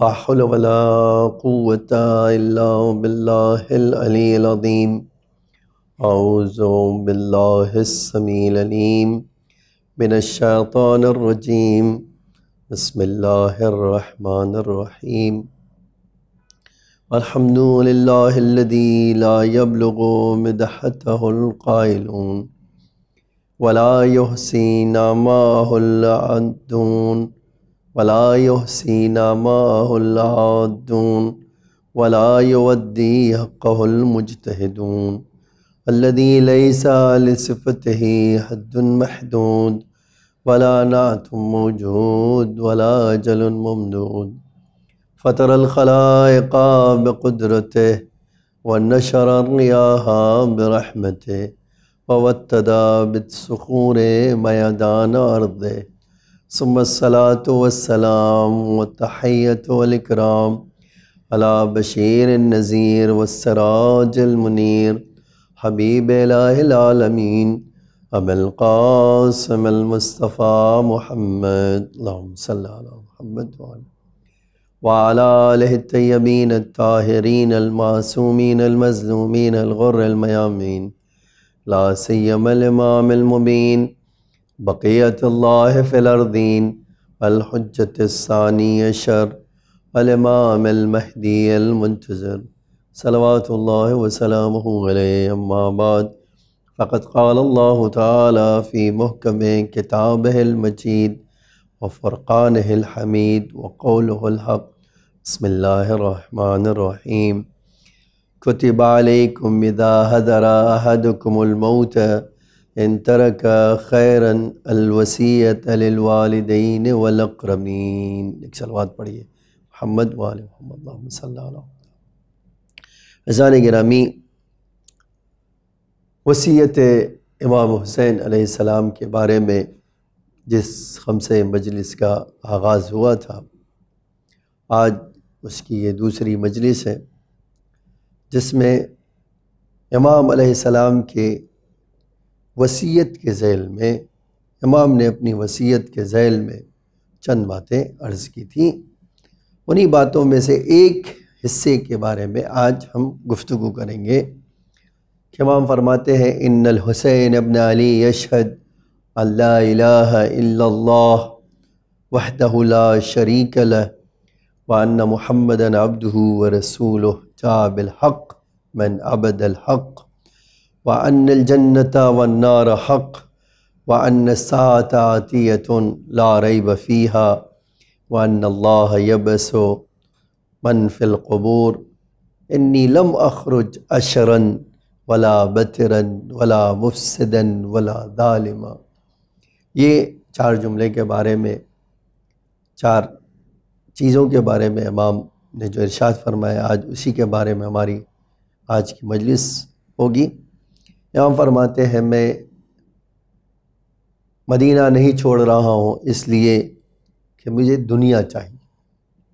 लाहौलवलाबीम अज़बिल्लामीम बिनशातानरजीम बसमीम अलहमदिल्लाबलगोमदहतलकायलून वला यहसी नामाहदून ولا يحسينا معه العادون ولا يودي حقه المجتهدون الذي ليس لصفته حد محدود ولا نعت موجود ولا أجل ممدود فترى الخلائق بقدرته ونشر الرياح برحمته ووتد بالصخور ميدان أرضه सुमसलातम तहैतम अला बशीर नज़ीर वसराजलमनर हबीब लामीन अबलकासमलमस्तफ़ा महमद महमद वालतबीन ताहरीन अलमासूमिन अलमजलूमिन अलगुरमयामीन लासमलमामबीन بقية الله في الأرضين الحجة الثانية شر الإمام المهدي المنتظر صلوات الله وسلامه عليه أما بعد فقد قال الله تعالى في محكم كتابه المجيد وفرقانه الحميد وقوله الحق بسم الله الرحمن الرحيم كتب عليكم إذا هدر أحدكم الموت इन तरक खैरन अलवसीत अलवालदीन वलक्रमीन एक सलवात पढ़िए मोहम्मद वाल मोहम्मद रजान ग्रामी वसीयत इमाम हुसैन अलैहिस्सलाम के बारे में जिस हमसे मजलिस का आगाज़ हुआ था आज उसकी ये दूसरी मजलिस है जिसमें इमाम सलाम के वसीयत के ज़ैल में इमाम ने अपनी वसीयत के जैल में चंद बातें अर्ज़ की थी उन्हीं बातों में से एक हिस्से के बारे में आज हम गुफ्तु करेंगे इमाम फरमाते हैं इन्नल हुसैन अबन अली यशहद अल्लाह वहदहुल्ला शरीक वन महमदन अब्दू व रसूल जाबिल हक मन अबदल हक़ व अन जन्नत व नार हक़ व अन सातियतन लारई बफ़ीहा व अल्लाह यबसो मनफिलकबूर इन्नी लम अखरुज अशरन वला बतरन वला मुफसदन वला दालिमा ये चार जुमले के बारे में चार चीज़ों के बारे में इमाम ने जो इरशाद फरमाया आज उसी के बारे में हमारी आज की मजलिस होगी यहाँ फरमाते हैं मैं मदीना नहीं छोड़ रहा हूँ इसलिए कि मुझे दुनिया चाहिए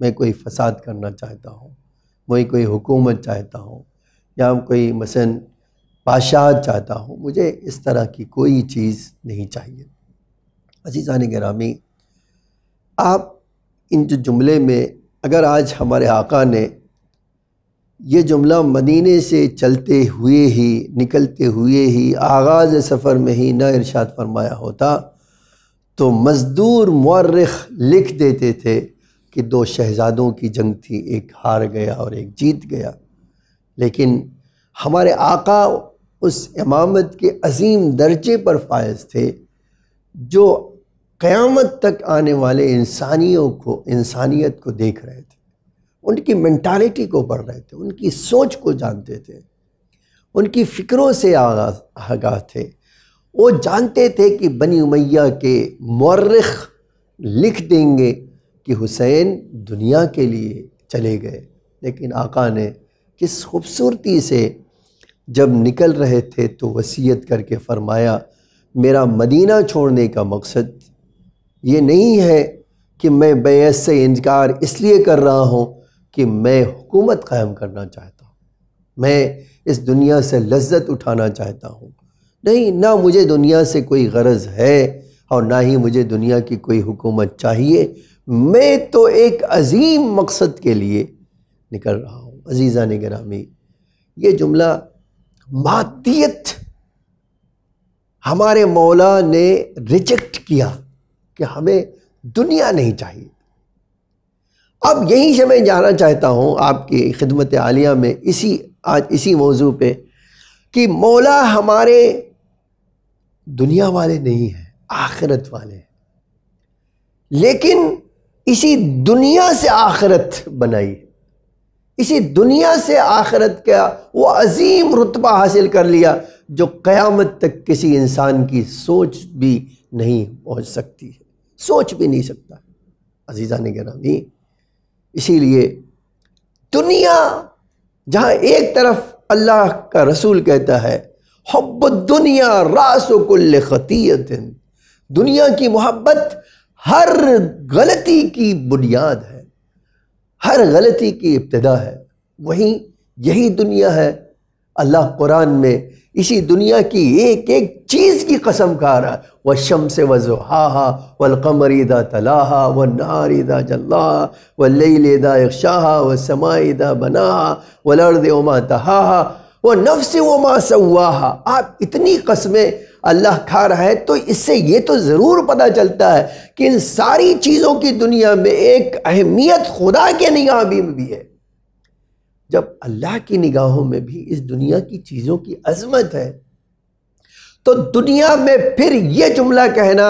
मैं कोई फसाद करना चाहता हूँ मैं कोई हुकूमत चाहता हूँ या कोई मसन बादशाह चाहता हूँ मुझे इस तरह की कोई चीज़ नहीं चाहिए अजीज़ान ग्रामी आप इन जो जुमले में अगर आज हमारे आका ने ये जुमला मदीने से चलते हुए ही निकलते हुए ही आगाज़ सफ़र में ही ना इरशाद फरमाया होता तो मज़दूर मर्रख लिख देते थे कि दो शहजादों की जंग थी एक हार गया और एक जीत गया लेकिन हमारे आका उस इमामत के अजीम दर्जे पर फायज थे जो क़यामत तक आने वाले इंसानियों को इंसानियत को देख रहे थे उनकी मैंटालिटी को पढ़ रहे थे उनकी सोच को जानते थे उनकी फ़िक्रों से आगा आगाह थे वो जानते थे कि बनी उमैया के मर्रख लिख देंगे कि हुसैन दुनिया के लिए चले गए लेकिन आका ने किस खूबसूरती से जब निकल रहे थे तो वसीयत करके फ़रमाया मेरा मदीना छोड़ने का मकसद ये नहीं है कि मैं बेस से इनकार इसलिए कर रहा हूँ कि मैं हुकूमत कायम करना चाहता हूँ मैं इस दुनिया से लज्जत उठाना चाहता हूँ नहीं ना मुझे दुनिया से कोई गरज है और ना ही मुझे दुनिया की कोई हुकूमत चाहिए मैं तो एक अजीम मकसद के लिए निकल रहा हूँ अजीज़ा ने गिरामी ये जुमला मातीत हमारे मौला ने रिजेक्ट किया कि हमें दुनिया नहीं चाहिए अब यहीं से मैं जाना चाहता हूँ आपकी खिदमत आलिया में इसी आज इसी मौजू पे कि मौला हमारे दुनिया वाले नहीं हैं आखिरत वाले हैं लेकिन इसी दुनिया से आखिरत बनाई इसी दुनिया से आखिरत का वो अजीम रुतबा हासिल कर लिया जो क़यामत तक किसी इंसान की सोच भी नहीं पहुँच सकती है सोच भी नहीं सकता अजीज़ा ने गिरामी इसीलिए दुनिया जहाँ एक तरफ अल्लाह का रसूल कहता है हब दुनिया रासकुल्ल ख़तीत दुनिया की मोहब्बत हर गलती की बुनियाद है हर गलती की इब्तदा है वहीं यही दुनिया है अल्लाह कुरान में इसी दुनिया की एक एक चीज़ की कसम खा रहा है वह शम से वजुहा वलकमरीदा तलाहा व नारीदा जल्ला व लईदा शाह व समाईदा बनाहा लड़द उमा तहा व नफ्स उमा सवाहा आप इतनी कस्में अल्लाह खा रहा है तो इससे ये तो ज़रूर पता चलता है कि इन सारी चीज़ों की दुनिया में एक अहमियत खुदा के निगाह भी है जब अल्लाह की निगाहों में भी इस दुनिया की चीज़ों की अजमत है तो दुनिया में फिर ये जुमला कहना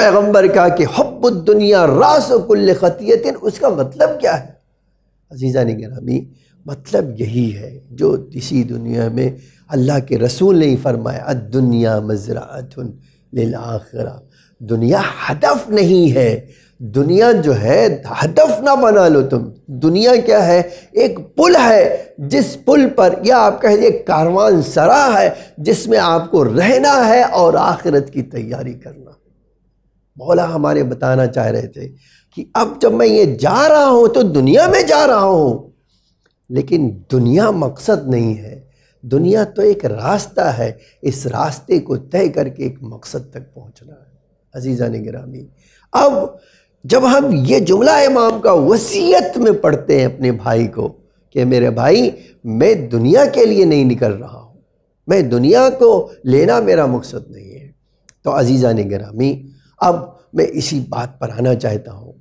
पैगंबर का कि हब्ब दुनिया कुल खतियतिन उसका मतलब क्या है अजीज़ा निगरामी मतलब यही है जो इसी दुनिया में अल्लाह के रसूल ने ही फरमाया दुनिया मजरा आखरा दुनिया हदफ नहीं है दुनिया जो है हदफ ना बना लो तुम दुनिया क्या है एक पुल है जिस पुल पर या आप कह दिए कारवान सरा है जिसमें आपको रहना है और आखिरत की तैयारी करना मौला हमारे बताना चाह रहे थे कि अब जब मैं ये जा रहा हूँ तो दुनिया में जा रहा हूँ लेकिन दुनिया मकसद नहीं है दुनिया तो एक रास्ता है इस रास्ते को तय करके एक मकसद तक पहुँचना है अजीज़ा ने अब जब हम ये जुमला इमाम का वसीयत में पढ़ते हैं अपने भाई को कि मेरे भाई मैं दुनिया के लिए नहीं निकल रहा हूँ मैं दुनिया को लेना मेरा मकसद नहीं है तो अजीज़ा ने ग्रामी अब मैं इसी बात पर आना चाहता हूँ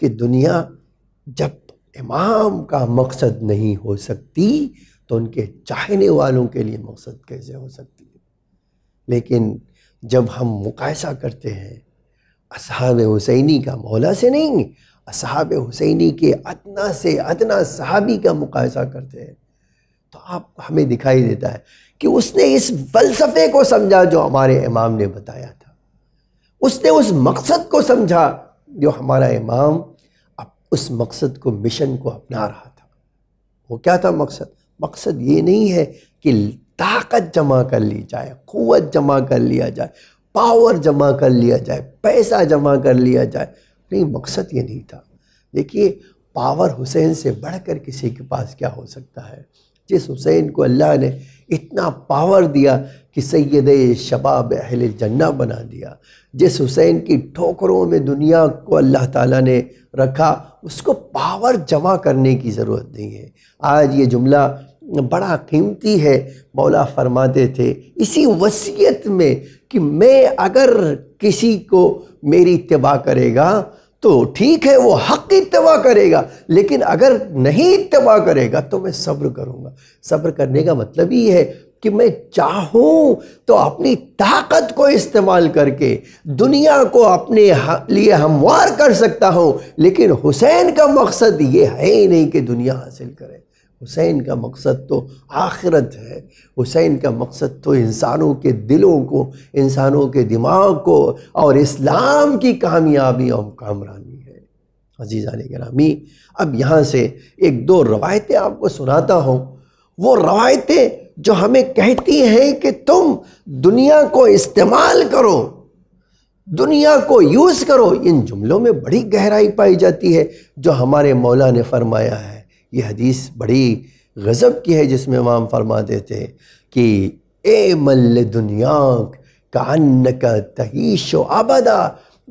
कि दुनिया जब इमाम का मकसद नहीं हो सकती तो उनके चाहने वालों के लिए मकसद कैसे हो सकती है लेकिन जब हम मुकायसा करते हैं असहाब हुसैनी का मौला से नहीं असहाब हुसैनी के अतना से अतना सहाबी का मुकायसा करते हैं तो आप हमें दिखाई देता है कि उसने इस फलसफे को समझा जो हमारे इमाम ने बताया था उसने उस मकसद को समझा जो हमारा इमाम अब उस मकसद को मिशन को अपना रहा था वो क्या था मकसद मकसद ये नहीं है कि ताकत जमा कर ली जाए क़वत जमा कर लिया जाए पावर जमा कर लिया जाए पैसा जमा कर लिया जाए नहीं मकसद ये नहीं था देखिए पावर हुसैन से बढ़कर किसी के पास क्या हो सकता है जिस हुसैन को अल्लाह ने इतना पावर दिया कि सैद शबाब अहल जन्ना बना दिया जिस हुसैन की ठोकरों में दुनिया को अल्लाह ताला ने रखा उसको पावर जमा करने की ज़रूरत नहीं है आज ये जुमला बड़ा कीमती है मौला फरमाते थे इसी वसीयत में कि मैं अगर किसी को मेरी इतवा करेगा तो ठीक है वो हक इतवा करेगा लेकिन अगर नहीं इतवा करेगा तो मैं सब्र करूँगा सब्र करने का मतलब ये है कि मैं चाहूँ तो अपनी ताकत को इस्तेमाल करके दुनिया को अपने लिए हमवार कर सकता हूँ लेकिन हुसैन का मकसद ये है ही नहीं कि दुनिया हासिल करे हुसैन का मकसद तो आखिरत है हुसैन का मकसद तो इंसानों के दिलों को इंसानों के दिमाग को और इस्लाम की कामयाबी और कामरानी है अजीज़ा गी अब यहाँ से एक दो रवायतें आपको सुनाता हूँ वो रवायतें जो हमें कहती हैं कि तुम दुनिया को इस्तेमाल करो दुनिया को यूज़ करो इन जुमलों में बड़ी गहराई पाई जाती है जो हमारे मौला ने फरमाया है ये हदीस बड़ी गज़ब की है जिसमें इमाम फरमा देते कि ए मल्ल दुनिया कान का तहीश आबादा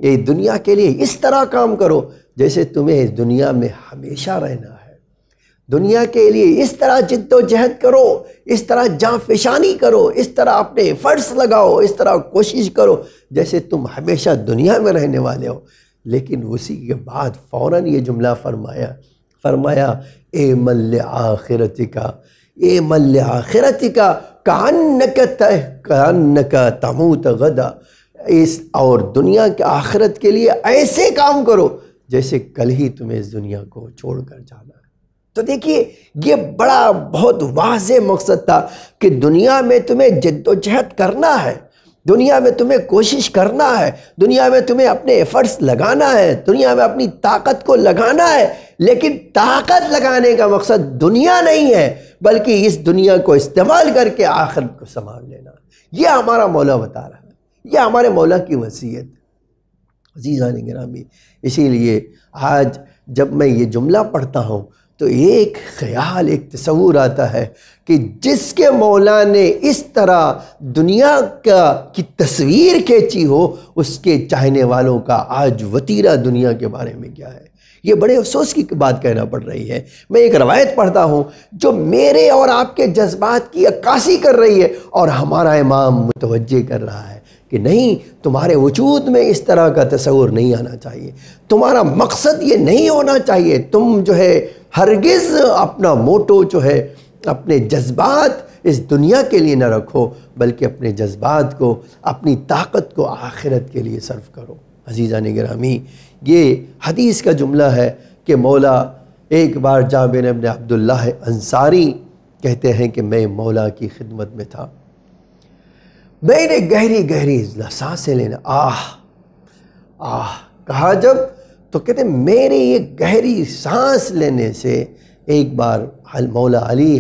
ये दुनिया के लिए इस तरह काम करो जैसे तुम्हें इस दुनिया में हमेशा रहना है दुनिया के लिए इस तरह जिद्दोजहद करो इस तरह जाफिशानी करो इस तरह अपने फ़र्ज लगाओ इस तरह कोशिश करो जैसे तुम हमेशा दुनिया में रहने वाले हो लेकिन उसी के बाद फ़ौर ये जुमला फरमाया फरमाया ए मल्ल आखिरत का ए मल आखिरत का कान का तह कान का तमूत गदा इस और दुनिया के आखिरत के लिए ऐसे काम करो जैसे कल ही तुम्हें इस दुनिया को छोड़ कर जाना है तो देखिए ये बड़ा बहुत वाज मकसद था कि दुनिया में तुम्हें जद्दोजहद करना है दुनिया में तुम्हें कोशिश करना है दुनिया में तुम्हें अपने एफर्ट्स लगाना है दुनिया में अपनी ताकत को लगाना है लेकिन ताकत लगाने का मकसद दुनिया नहीं है बल्कि इस दुनिया को इस्तेमाल करके आखिर को संभाल लेना यह हमारा मौला बता रहा है यह हमारे मौला की वसीयत ने ग्रामी इसीलिए आज जब मैं ये जुमला पढ़ता हूँ तो ये एक ख्याल एक तस्वूर आता है कि जिसके मौला ने इस तरह दुनिया का की तस्वीर खींची हो उसके चाहने वालों का आज वतीरा दुनिया के बारे में क्या है ये बड़े अफसोस की बात कहना पड़ रही है मैं एक रवायत पढ़ता हूँ जो मेरे और आपके जज्बात की अक्कासी कर रही है और हमारा इमाम मुतवजह कर रहा है कि नहीं तुम्हारे वजूद में इस तरह का तस्वूर नहीं आना चाहिए तुम्हारा मकसद ये नहीं होना चाहिए तुम जो है हरगिज़ अपना मोटो जो है अपने जज्बात इस दुनिया के लिए ना रखो बल्कि अपने जज्बात को अपनी ताकत को आखिरत के लिए सर्व करो अजीज़ा निगरामी ये हदीस का जुमला है कि मौला एक बार जाबिन अब्दुल्ल अब्दुल्ला अंसारी कहते हैं कि मैं मौला की खिदमत में था मैंने गहरी गहरी सांसें लेना आह आह कहा जब तो कहते मेरे ये गहरी सांस लेने से एक बार हल मौला अली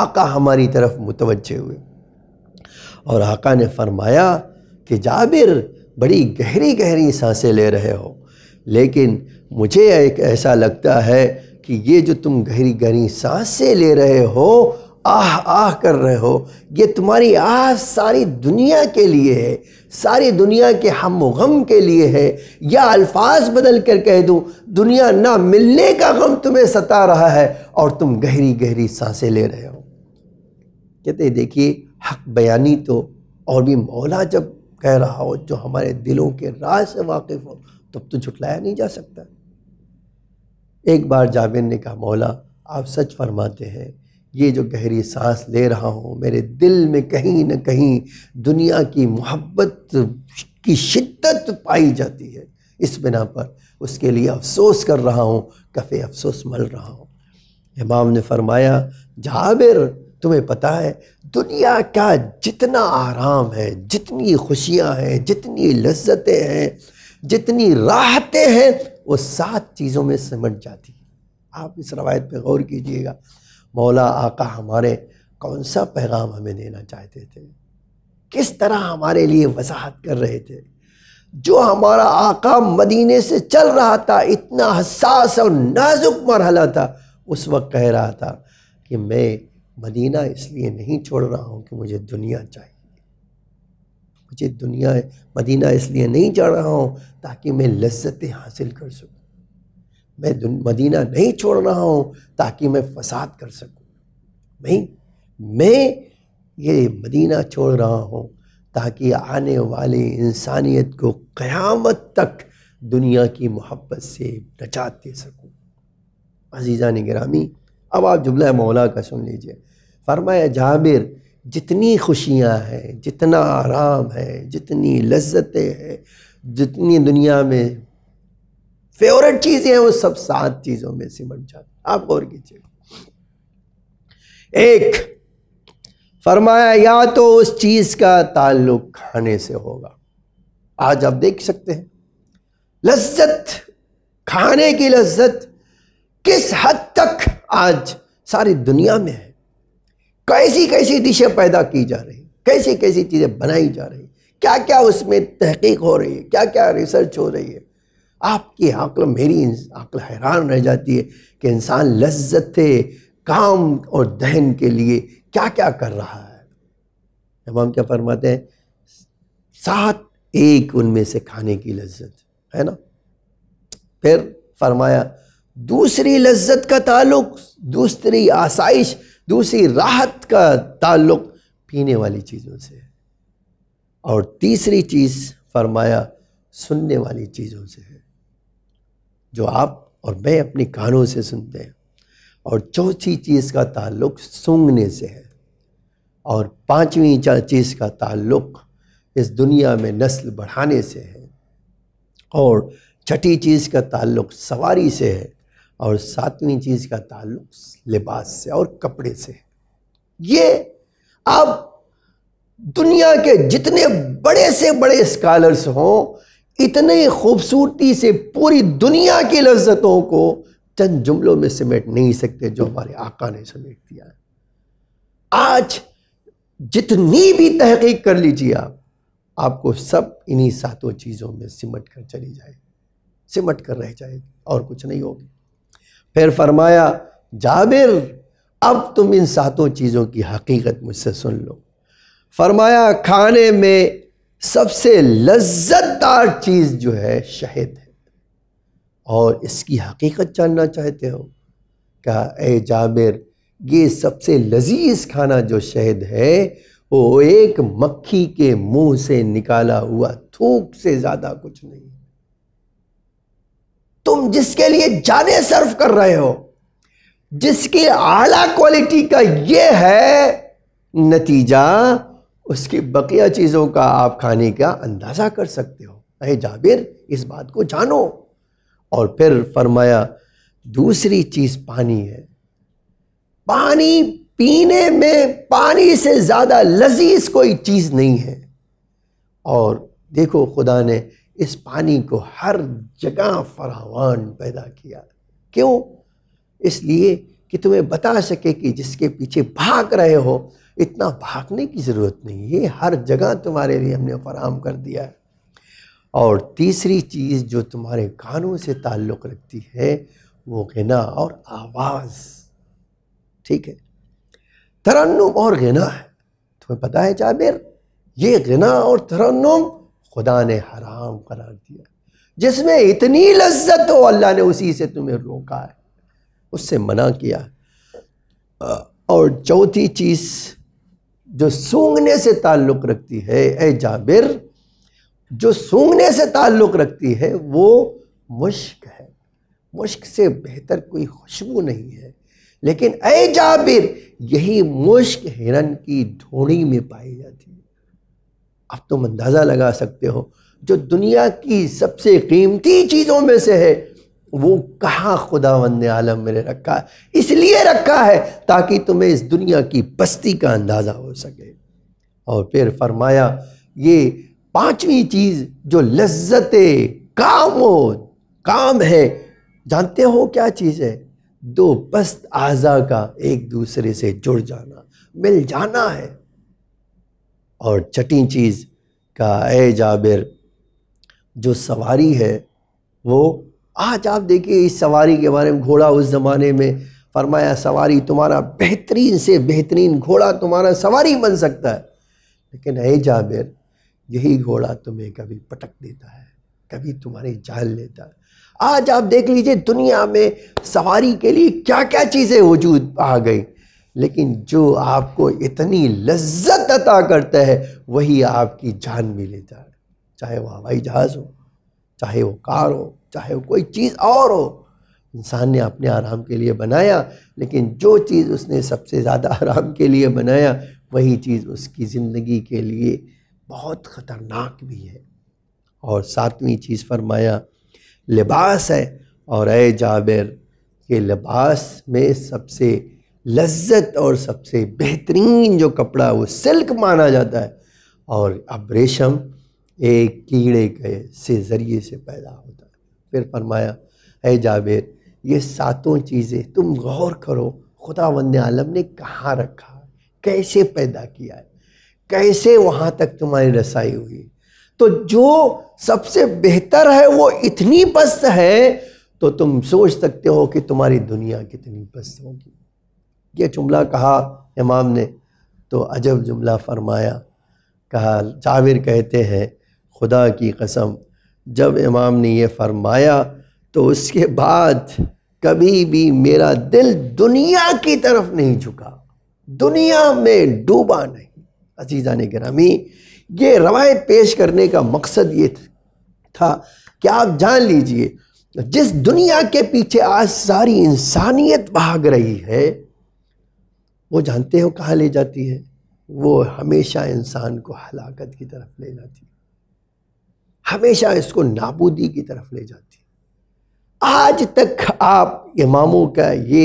आका हमारी तरफ मुतवजह हुए और आका ने फरमाया कि जाबिर बड़ी गहरी गहरी सांसें ले रहे हो लेकिन मुझे एक ऐसा लगता है कि ये जो तुम गहरी गहरी सांसें ले रहे हो आह आह कर रहे हो ये तुम्हारी आह सारी दुनिया के लिए है सारी दुनिया के हम गम के लिए है या अल्फाज बदल कर कह दूँ दुनिया ना मिलने का गम तुम्हें सता रहा है और तुम गहरी गहरी सांसें ले रहे हो कहते देखिए हक बयानी तो और भी मौला जब कह रहा हो जो हमारे दिलों के राज से वाकिफ़ हो तब तो झुटलाया नहीं जा सकता एक बार जाबिर ने कहा मौला आप सच फरमाते हैं ये जो गहरी सांस ले रहा हूँ मेरे दिल में कहीं ना कहीं दुनिया की मोहब्बत की शिद्दत पाई जाती है इस बिना पर उसके लिए अफसोस कर रहा हूँ कफ़े अफसोस मल रहा हूँ इमाम ने फरमाया जाबिर तुम्हें पता है दुनिया का जितना आराम है जितनी खुशियाँ हैं जितनी लज्जतें हैं जितनी राहतें हैं वो सात चीज़ों में सिमट जाती हैं आप इस रवायत पे गौर कीजिएगा मौला आका हमारे कौन सा पैगाम हमें देना चाहते थे किस तरह हमारे लिए वजाहत कर रहे थे जो हमारा आका मदीने से चल रहा था इतना हसास और नाजुक मरहला था उस वक्त कह रहा था कि मैं मदीना इसलिए नहीं छोड़ रहा हूँ कि मुझे दुनिया चाहिए मुझे दुनिया मदीना इसलिए नहीं जा रहा हूँ ताकि मैं लज्जतें हासिल कर सकूँ मैं मदीना नहीं छोड़ रहा हूँ ताकि मैं फसाद कर सकूँ नहीं मैं ये मदीना छोड़ रहा हूँ ताकि आने वाले इंसानियत को क़यामत तक दुनिया की मोहब्बत से नजात दे सकूँ अजीज़ा निगरामी अब आप जुमला मौला का सुन लीजिए फरमाया जाबिर जितनी खुशियाँ हैं जितना आराम है जितनी लज्जतें हैं जितनी दुनिया में फेवरेट चीजें है वो सब सात चीजों में सिमट जाती आप गौर कीजिए एक फरमाया या तो उस चीज का ताल्लुक खाने से होगा आज आप देख सकते हैं लज्जत खाने की लज्जत किस हद तक आज सारी दुनिया में है कैसी कैसी डिशें पैदा की जा रही कैसी कैसी चीज़ें बनाई जा रही क्या क्या उसमें तहकीक हो रही है क्या क्या रिसर्च हो रही है आपकी अक्ल मेरी अक्ल हैरान रह जाती है कि इंसान लज्जत काम और दहन के लिए क्या क्या कर रहा है हम क्या फरमाते हैं सात एक उनमें से खाने की लज्जत है ना फिर फरमाया दूसरी लज्जत का ताल्लुक दूसरी आसाइश दूसरी राहत का ताल्लुक पीने वाली चीज़ों से है और तीसरी चीज़ फरमाया सुनने वाली चीज़ों से है जो आप और मैं अपने कानों से सुनते हैं और चौथी चीज़ का ताल्लुक सूंघने से है और पांचवी चीज़ का ताल्लुक इस दुनिया में नस्ल बढ़ाने से है और छठी चीज़ का ताल्लुक सवारी से है और सातवीं चीज़ का ताल्लुक लिबास से और कपड़े से है ये आप दुनिया के जितने बड़े से बड़े स्कॉलर्स हों इतने खूबसूरती से पूरी दुनिया की लज्जतों को चंद जुमलों में समेट नहीं सकते जो हमारे आका ने समेट दिया है आज जितनी भी तहकीक कर लीजिए आप आपको सब इन्हीं सातों चीज़ों में सिमट कर चली जाएगी सिमट कर रह जाएगी और कुछ नहीं होगी फिर फरमाया जाबिर अब तुम इन सातों चीज़ों की हकीकत मुझसे सुन लो फरमाया खाने में सबसे लज्जतदार चीज़ जो है शहद है और इसकी हकीकत जानना चाहते हो क्या ए जाबिर ये सबसे लजीज खाना जो शहद है वो एक मक्खी के मुंह से निकाला हुआ थूक से ज़्यादा कुछ नहीं तुम जिसके लिए जाने सर्व कर रहे हो जिसकी आला क्वालिटी का ये है नतीजा उसकी बकिया चीज़ों का आप खाने का अंदाज़ा कर सकते हो अरे जाबिर इस बात को जानो और फिर फरमाया दूसरी चीज़ पानी है पानी पीने में पानी से ज़्यादा लजीज कोई चीज़ नहीं है और देखो खुदा ने इस पानी को हर जगह फरावान पैदा किया क्यों इसलिए कि तुम्हें बता सके कि जिसके पीछे भाग रहे हो इतना भागने की ज़रूरत नहीं ये हर जगह तुम्हारे लिए हमने फराम कर दिया है और तीसरी चीज़ जो तुम्हारे कानों से ताल्लुक़ रखती है वो गना और आवाज़ ठीक है तरन्नुम और गना है तुम्हें पता है जाबिर ये गना और तरन्नुम खुदा ने हराम करार दिया जिसमें इतनी लज्जत हो अल्लाह ने उसी से तुम्हें रोका है उससे मना किया और चौथी चीज़ जो सूंघने से ताल्लुक़ रखती है ए जाबिर जो सूंघने से ताल्लुक़ रखती है वो मुश्क है मुश्क से बेहतर कोई खुशबू नहीं है लेकिन ए जाबिर यही मुश्क हिरन की ढोड़ी में पाई जाती है अब तुम अंदाज़ा लगा सकते हो जो दुनिया की सबसे कीमती चीज़ों में से है वो कहाँ खुदा वंद आलम मेरे रखा है इसलिए रखा है ताकि तुम्हें इस दुनिया की बस्ती का अंदाज़ा हो सके और फिर फरमाया ये पांचवी चीज़ जो लज्जत काम हो काम है जानते हो क्या चीज़ है दो बस्त आज़ा का एक दूसरे से जुड़ जाना मिल जाना है और छठी चीज़ का ए जाबिर जो सवारी है वो आज आप देखिए इस सवारी के बारे में घोड़ा उस ज़माने में फरमाया सवारी तुम्हारा बेहतरीन से बेहतरीन घोड़ा तुम्हारा सवारी बन सकता है लेकिन हे जाबिर यही घोड़ा तुम्हें कभी पटक देता है कभी तुम्हारी जान लेता है आज आप देख लीजिए दुनिया में सवारी के लिए क्या क्या चीज़ें वजूद आ गई लेकिन जो आपको इतनी लज्जत अता करता है वही आपकी जान भी लेता है चाहे वो हवाई जहाज़ हो चाहे वो कार हो चाहे वो कोई चीज़ और हो इंसान ने अपने आराम के लिए बनाया लेकिन जो चीज़ उसने सबसे ज़्यादा आराम के लिए बनाया वही चीज़ उसकी ज़िंदगी के लिए बहुत ख़तरनाक भी है और सातवीं चीज़ फरमाया लिबास है और ए जाबिर के लिबास में सबसे लज्जत और सबसे बेहतरीन जो कपड़ा वो सिल्क माना जाता है और अब रेशम एक कीड़े के से ज़रिए से पैदा होता है फिर फरमाया है जावेद ये सातों चीज़ें तुम गौर करो खुदा वंद आलम ने कहाँ रखा कैसे पैदा किया है कैसे वहाँ तक तुम्हारी रसाई हुई तो जो सबसे बेहतर है वो इतनी पस्त है तो तुम सोच सकते हो कि तुम्हारी दुनिया कितनी पस्त होगी ये जुमला कहा इमाम ने तो अजब जुमला फरमाया कहा जाविर कहते हैं खुदा की कसम जब इमाम ने यह फरमाया तो उसके बाद कभी भी मेरा दिल दुनिया की तरफ नहीं झुका दुनिया में डूबा नहीं अजीज़ा ने गिरामी ये रवायत पेश करने का मकसद ये था कि आप जान लीजिए जिस दुनिया के पीछे आज सारी इंसानियत भाग रही है वो जानते हो कहाँ ले जाती है वो हमेशा इंसान को हलाकत की तरफ ले जाती है हमेशा इसको नाबूदी की तरफ ले जाती आज तक आप इमामों का ये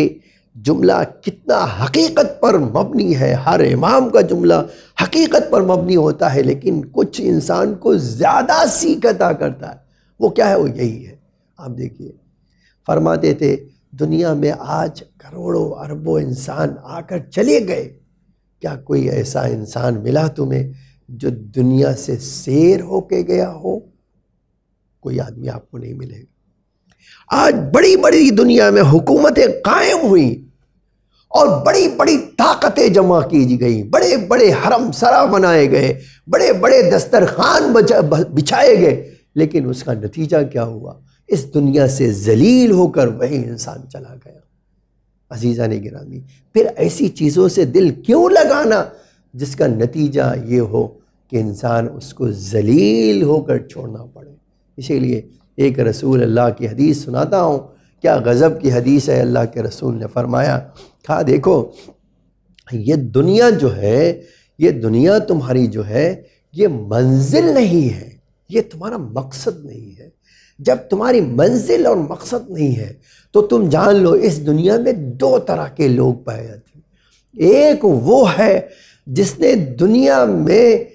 जुमला कितना हकीकत पर मबनी है हर इमाम का जुमला हकीकत पर मबनी होता है लेकिन कुछ इंसान को ज़्यादा सीख अदा करता है वो क्या है वो यही है आप देखिए फरमाते थे दुनिया में आज करोड़ों अरबों इंसान आकर चले गए क्या कोई ऐसा इंसान मिला तुम्हें जो दुनिया से शेर होके गया हो कोई आदमी आपको नहीं मिलेगा आज बड़ी बड़ी दुनिया में हुकूमतें कायम हुई और बड़ी बड़ी ताकतें जमा की गई बड़े बड़े हरम सरा बनाए गए बड़े बड़े दस्तरखान बिछाए गए लेकिन उसका नतीजा क्या हुआ इस दुनिया से जलील होकर वही इंसान चला गया अजीज़ा ने गिरामी फिर ऐसी चीज़ों से दिल क्यों लगाना जिसका नतीजा ये हो कि इंसान उसको जलील होकर छोड़ना पड़े इसीलिए एक रसूल अल्लाह की हदीस सुनाता हूँ क्या गज़ब की हदीस है अल्लाह के रसूल ने फरमाया कहा देखो ये दुनिया जो है ये दुनिया तुम्हारी जो है ये मंजिल नहीं है ये तुम्हारा मकसद नहीं है जब तुम्हारी मंजिल और मकसद नहीं है तो तुम जान लो इस दुनिया में दो तरह के लोग पाए जाते हैं एक वो है जिसने दुनिया में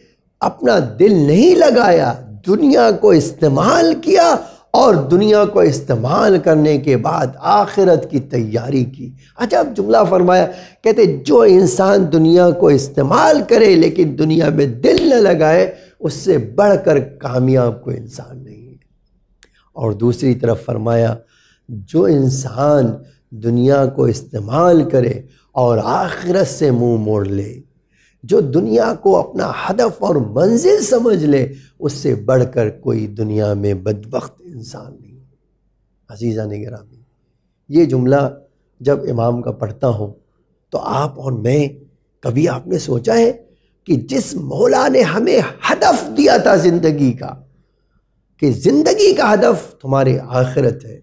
अपना दिल नहीं लगाया दुनिया को इस्तेमाल किया और दुनिया को इस्तेमाल करने के बाद आखिरत की तैयारी की अच्छा, अब जुमला फरमाया कहते जो इंसान दुनिया को इस्तेमाल करे लेकिन दुनिया में दिल न लगाए उससे बढ़कर कामयाब कोई इंसान नहीं है और दूसरी तरफ फरमाया जो इंसान दुनिया को इस्तेमाल करे और आखिरत से मुंह मोड़ ले जो दुनिया को अपना हदफ और मंजिल समझ ले उससे बढ़कर कोई दुनिया में बदबख्त इंसान नहीं अजीज़ा गिरामी ये जुमला जब इमाम का पढ़ता हूँ तो आप और मैं कभी आपने सोचा है कि जिस मौला ने हमें हदफ दिया था ज़िंदगी का कि ज़िंदगी का हदफ तुम्हारे आखिरत है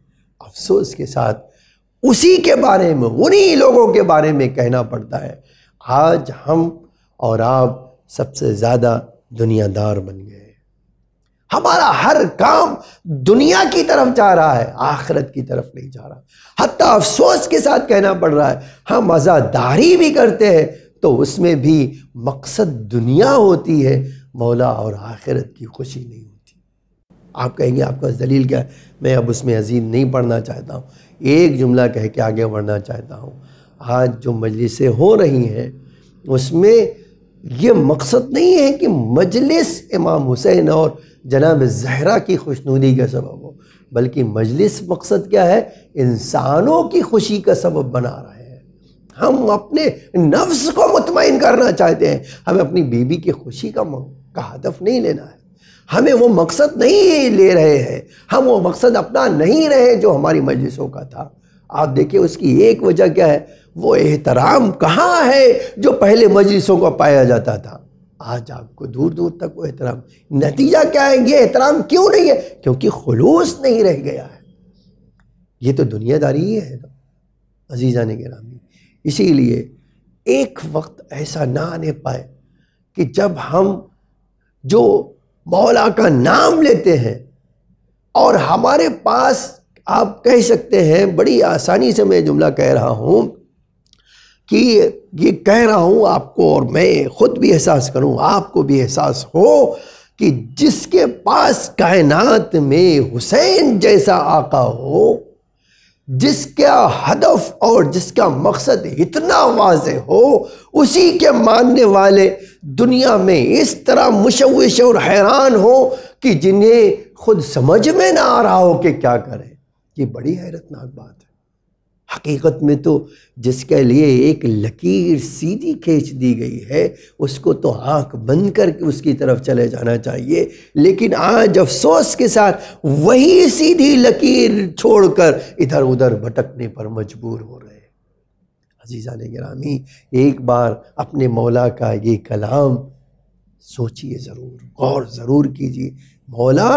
अफसोस के साथ उसी के बारे में उन्हीं लोगों के बारे में कहना पड़ता है आज हम और आप सबसे ज़्यादा दुनियादार बन गए हमारा हर काम दुनिया की तरफ जा रहा है आखिरत की तरफ नहीं जा रहा हत्या अफसोस के साथ कहना पड़ रहा है हम आज़ादारी भी करते हैं तो उसमें भी मकसद दुनिया होती है मौला और आखिरत की खुशी नहीं होती आप कहेंगे आपका दलील क्या है मैं अब उसमें अजीज नहीं पढ़ना चाहता हूँ एक जुमला कह के आगे बढ़ना चाहता हूँ आज जो मजलिसें हो रही हैं उसमें ये मकसद नहीं है कि मजलिस इमाम हुसैन और जनाब जहरा की खुशनुदी का सबब हो बल्कि मजलिस मकसद क्या है इंसानों की खुशी का सबब बना रहा है हम अपने नफ्स को मुतमिन करना चाहते हैं हमें अपनी बीबी की खुशी का का हदफ नहीं लेना है हमें वो मकसद नहीं ले रहे हैं हम वो मकसद अपना नहीं रहे जो हमारी मजलिसों का था आप देखिए उसकी एक वजह क्या है वो एहतराम कहाँ है जो पहले मजलिसों का पाया जाता था आज आपको दूर दूर तक वो एहतराम नतीजा क्या है ये एहतराम क्यों नहीं है क्योंकि खलूस नहीं रह गया है ये तो दुनियादारी ही है ना अजीज़ा ने गिरामी इसीलिए एक वक्त ऐसा ना आने पाए कि जब हम जो मौला का नाम लेते हैं और हमारे पास आप कह सकते हैं बड़ी आसानी से मैं जुमला कह रहा हूँ कि ये कह रहा हूँ आपको और मैं ख़ुद भी एहसास करूँ आपको भी एहसास हो कि जिसके पास कायनात में हुसैन जैसा आका हो जिसका हदफ और जिसका मकसद इतना वाज हो उसी के मानने वाले दुनिया में इस तरह मुशविश और हैरान हो कि जिन्हें खुद समझ में ना आ रहा हो कि क्या करें ये बड़ी हैरतनाक बात है हकीकत में तो जिसके लिए एक लकीर सीधी खींच दी गई है उसको तो आंख बंद करके उसकी तरफ चले जाना चाहिए लेकिन आज अफसोस के साथ वही सीधी लकीर छोड़कर इधर उधर भटकने पर मजबूर हो रहे अजीज़ा ने ग्रामी एक बार अपने मौला का ये कलाम सोचिए ज़रूर गौर ज़रूर कीजिए मौला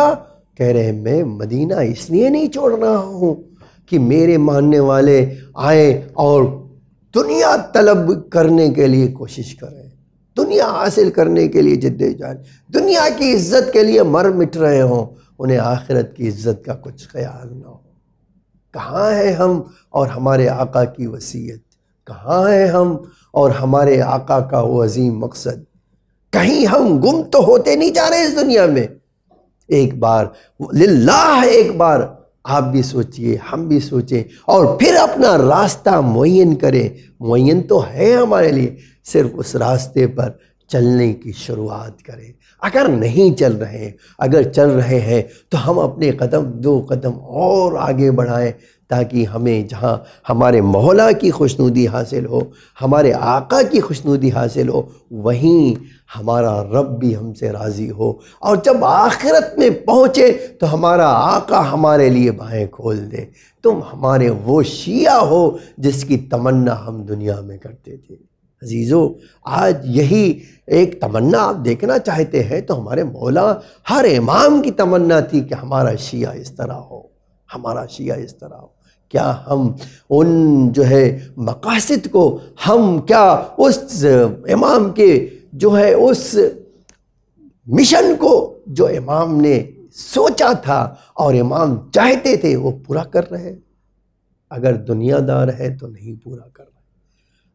कह रहे हैं मैं मदीना इसलिए नहीं छोड़ रहा हूँ कि मेरे मानने वाले आए और दुनिया तलब करने के लिए कोशिश करें दुनिया हासिल करने के लिए जाए दुनिया की इज्जत के लिए मर मिट रहे हों उन्हें आखिरत की इज्जत का कुछ ख्याल ना हो कहाँ हैं हम और हमारे आका की वसीयत कहाँ हैं हम और हमारे आका का वो अजीम मकसद कहीं हम गुम तो होते नहीं जा रहे इस दुनिया में एक बार लाह एक बार आप भी सोचिए हम भी सोचें और फिर अपना रास्ता मुन करें मुन तो है हमारे लिए सिर्फ उस रास्ते पर चलने की शुरुआत करें अगर नहीं चल रहे अगर चल रहे हैं तो हम अपने कदम दो कदम और आगे बढ़ाएं ताकि हमें जहाँ हमारे मौला की खुशनुदी हासिल हो हमारे आका की खुशनुदी हासिल हो वहीं हमारा रब भी हमसे राज़ी हो और जब आखिरत में पहुँचे तो हमारा आका हमारे लिए बाहें खोल दे तुम हमारे वो शिया हो जिसकी तमन्ना हम दुनिया में करते थे अजीज़ों आज यही एक तमन्ना आप देखना चाहते हैं तो हमारे मौला हर इमाम की तमन्ना थी कि हमारा शिया इस तरह हो हमारा शिया इस तरह हो क्या हम उन जो है मकासद को हम क्या उस इमाम के जो है उस मिशन को जो इमाम ने सोचा था और इमाम चाहते थे वो पूरा कर रहे अगर दुनियादार है तो नहीं पूरा कर रहे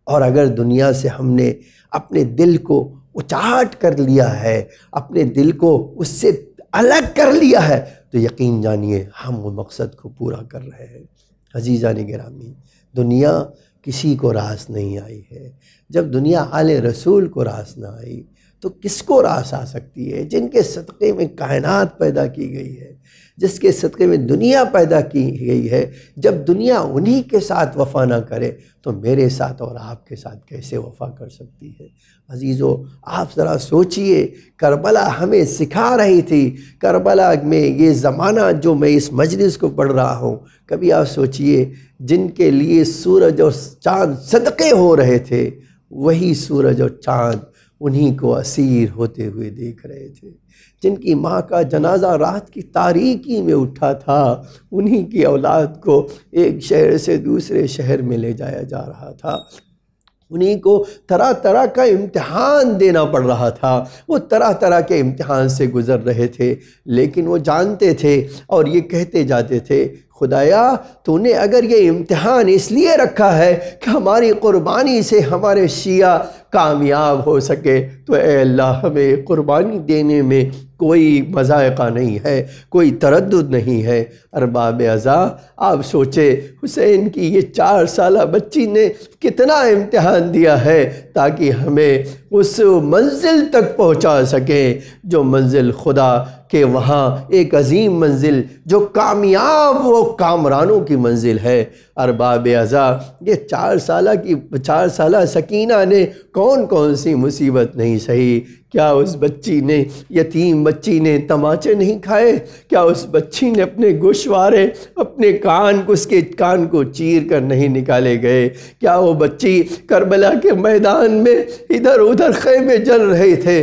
और अगर दुनिया से हमने अपने दिल को उचाट कर लिया है अपने दिल को उससे अलग कर लिया है तो यकीन जानिए हम वो मकसद को पूरा कर रहे हैं अजीज़ा ने गिरामी दुनिया किसी को रास नहीं आई है जब दुनिया आल रसूल को रास ना आई तो किसको रास आ सकती है जिनके सदक़े में कायनात पैदा की गई है जिसके सदक़े में दुनिया पैदा की गई है जब दुनिया उन्हीं के साथ वफा ना करे तो मेरे साथ और आपके साथ कैसे वफा कर सकती है अजीज़ो आप ज़रा सोचिए करबला हमें सिखा रही थी करबला में ये ज़माना जो मैं इस मजलिस को पढ़ रहा हूँ कभी आप सोचिए जिनके लिए सूरज और चाँद सदक़े हो रहे थे वही सूरज और चाँद उन्हीं को असीर होते हुए देख रहे थे जिनकी माँ का जनाजा रात की तारीकी में उठा था उन्हीं की औलाद को एक शहर से दूसरे शहर में ले जाया जा रहा था उन्हीं को तरह तरह का इम्तहान देना पड़ रहा था वो तरह तरह के इम्तहान से गुज़र रहे थे लेकिन वो जानते थे और ये कहते जाते थे खुदाया तूने अगर ये इम्तहान इसलिए रखा है कि हमारी क़ुरबानी से हमारे शिया कामयाब हो सके तो अल्लाह हमें क़ुरबानी देने में कोई मज़ायका नहीं है कोई तरद नहीं है अरबाब अज़ा आप सोचे हुसैन की ये चार साल बच्ची ने कितना इम्तहान दिया है ताकि हमें उस मंजिल तक पहुंचा सकें जो मंजिल खुदा के वहाँ एक अजीम मंजिल जो कामयाब व कामरानों की मंजिल है अरबाब अज़ा ये चार साल की चार साल सकीना ने कौन कौन सी मुसीबत नहीं सही क्या उस बच्ची ने यतीम बच्ची ने तमाचे नहीं खाए क्या उस बच्ची ने अपने गुशवारे अपने कान को उसके कान को चीर कर नहीं निकाले गए क्या वो बच्ची करबला के मैदान में इधर उधर अंदर में जल रहे थे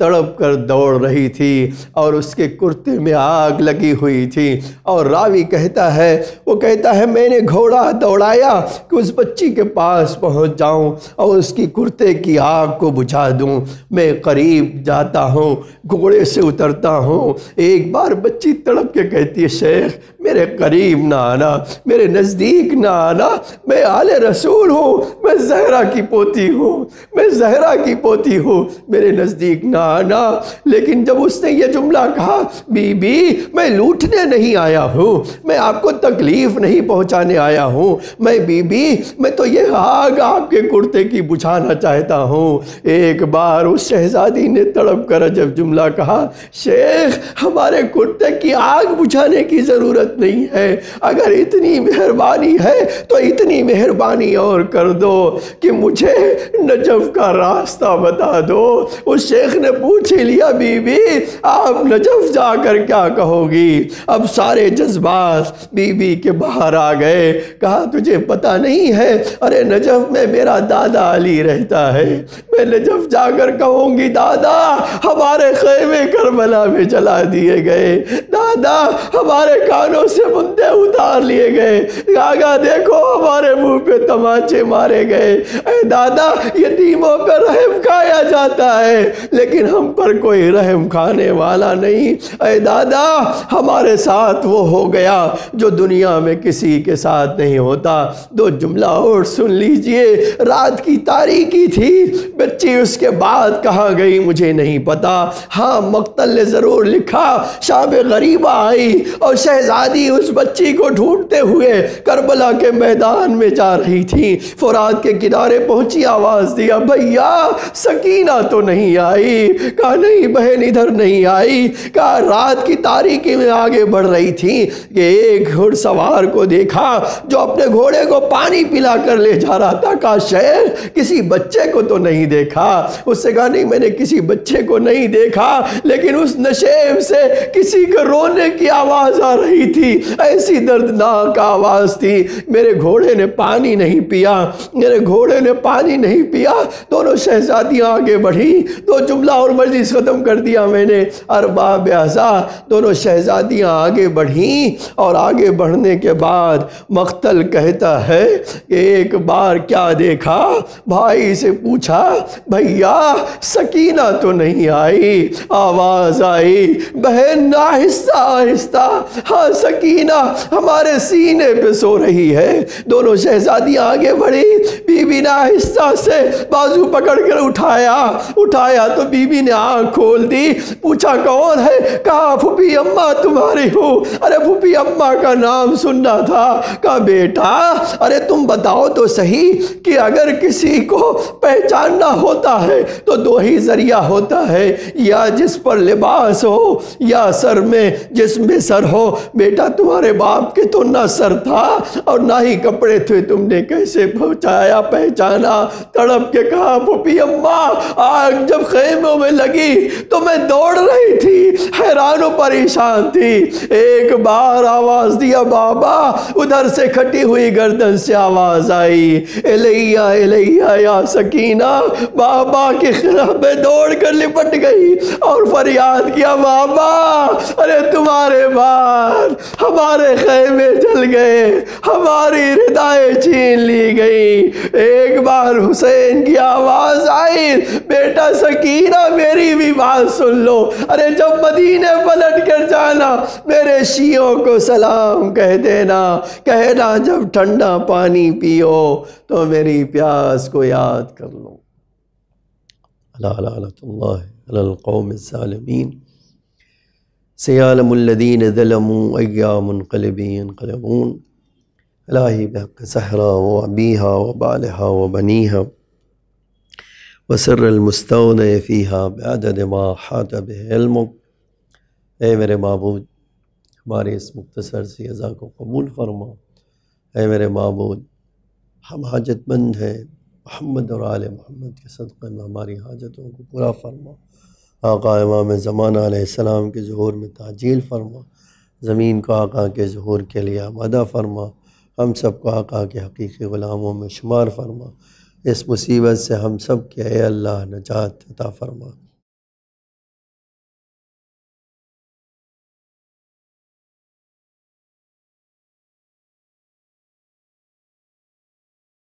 तड़प कर दौड़ रही थी और उसके कुर्ते में आग लगी हुई थी और रावी कहता है वो कहता है मैंने घोड़ा दौड़ाया कि उस बच्ची के पास पहुंच जाऊं और उसकी कुर्ते की आग को बुझा दूं मैं करीब जाता हूं घोड़े से उतरता हूं एक बार बच्ची तड़प के कहती है शेख मेरे करीब ना आना मेरे नज़दीक ना आना मैं आल रसूल हूँ मैं जहरा की पोती हूँ मैं जहरा की पोती हूँ मेरे नज़दीक ना आना लेकिन जब उसने ये जुमला कहा बीबी मैं लूटने नहीं आया हूँ मैं आपको तकलीफ़ नहीं पहुँचाने आया हूँ मैं बीबी मैं तो ये आग आपके कुर्ते की बुझाना चाहता हूँ एक बार उस शहजादी ने तड़प कर जब जुमला कहा शेख हमारे कुर्ते की आग बुझाने की ज़रूरत जरूरत नहीं है अगर इतनी मेहरबानी है तो इतनी मेहरबानी और कर दो कि मुझे नजफ का रास्ता बता दो उस शेख ने पूछ ही लिया बीबी आप नजफ जाकर क्या कहोगी अब सारे जज्बात बीबी के बाहर आ गए कहा तुझे पता नहीं है अरे नजफ में मेरा दादा अली रहता है मैं नजफ जाकर कहूँगी दादा हमारे खेमे करबला में जला दिए गए दादा हमारे कानों आंखों से मुद्दे उतार लिए गए गागा देखो हमारे मुंह पे तमाचे मारे गए अरे दादा यतीमों पर रहम खाया जाता है लेकिन हम पर कोई रहम खाने वाला नहीं अरे दादा हमारे साथ वो हो गया जो दुनिया में किसी के साथ नहीं होता दो जुमला और सुन लीजिए रात की तारीखी थी बच्ची उसके बाद कहाँ गई मुझे नहीं पता हाँ मक्तल ने ज़रूर लिखा शाम गरीबा आई और शहजाद दादी उस बच्ची को ढूंढते हुए करबला के मैदान में जा रही थी फुरात के किनारे पहुंची आवाज़ दिया भैया सकीना तो नहीं आई कहा नहीं बहन इधर नहीं आई कहा रात की तारीखी में आगे बढ़ रही थी कि एक घुड़सवार को देखा जो अपने घोड़े को पानी पिला कर ले जा रहा था कहा शेर किसी बच्चे को तो नहीं देखा उससे कहा नहीं मैंने किसी बच्चे को नहीं देखा लेकिन उस नशेब से किसी के रोने की आवाज़ आ रही थी थी ऐसी दर्दनाक आवाज़ थी मेरे घोड़े ने पानी नहीं पिया मेरे घोड़े ने पानी नहीं पिया दोनों शहजादियाँ आगे बढ़ी तो जुमला और मजलिस ख़त्म कर दिया मैंने अरबा ब्याजा दोनों शहजादियाँ आगे बढ़ी और आगे बढ़ने के बाद मख्तल कहता है कि एक बार क्या देखा भाई से पूछा भैया सकीना तो नहीं आई आवाज़ आई बहन ना आहिस्ता आहिस्ता हाँ सकीना हमारे सीने पे सो रही है दोनों शहजादियाँ आगे बढ़ी बीबी ने आहिस्ता से बाजू पकड़ कर उठाया उठाया तो बीबी ने आँख खोल दी पूछा कौन है कहा फूफी अम्मा तुम्हारी हो अरे फूफी अम्मा का नाम सुनना था कहा बेटा अरे तुम बताओ तो सही कि अगर किसी को पहचानना होता है तो दो ही जरिया होता है या जिस पर लिबास हो या सर में जिसमें सर हो बेटा बेटा तुम्हारे बाप के तो ना सर था और ना ही कपड़े थे तुमने कैसे पहुंचाया पहचाना तड़प के कहा पुपी अम्मा आग जब खेमों में लगी तो मैं दौड़ रही थी हैरान परेशान थी एक बार आवाज दिया बाबा उधर से खटी हुई गर्दन से आवाज आई एलैया एलैया या सकीना बाबा के खिलाफ में दौड़ कर लिपट गई और फरियाद किया बाबा अरे तुम्हारे बाप हमारे खेमे जल गए हमारी हृदय छीन ली गई एक बार हुसैन की आवाज़ आई बेटा सकीना मेरी भी बात सुन लो अरे जब मदीने पलट कर जाना मेरे शियो को सलाम कह देना कहना जब ठंडा पानी पियो तो मेरी प्यास को याद कर लो अल्लाह अल्लाह अल्लाह अल्लाह अल्लाह सालमीन सयालमदीन ज़लमयामकलबीनकलबून सहरा व अबीहा व बालहा व बनीहा वसरमस्तन फ़ीहा बदद मा हातब इल्म ए मेरे महबूद हमारे इस मुख्तसर से अज़ा को कबूल फरमा है मेरे महबूद हम हाजतमंद हैं महमद और आल महमद के सदक़े में हमारी हाजतों को पूरा फरमा आका इमाम ज़माना आसमाम के जहूर में ताजील फरमा ज़मीन को आका के जहूर के लिए आमदा फरमा हम सब को आका के हकीकी ग़ुलामों में शुमार फरमा इस मुसीबत से हम सब के अल्लाह नजात अता फरमा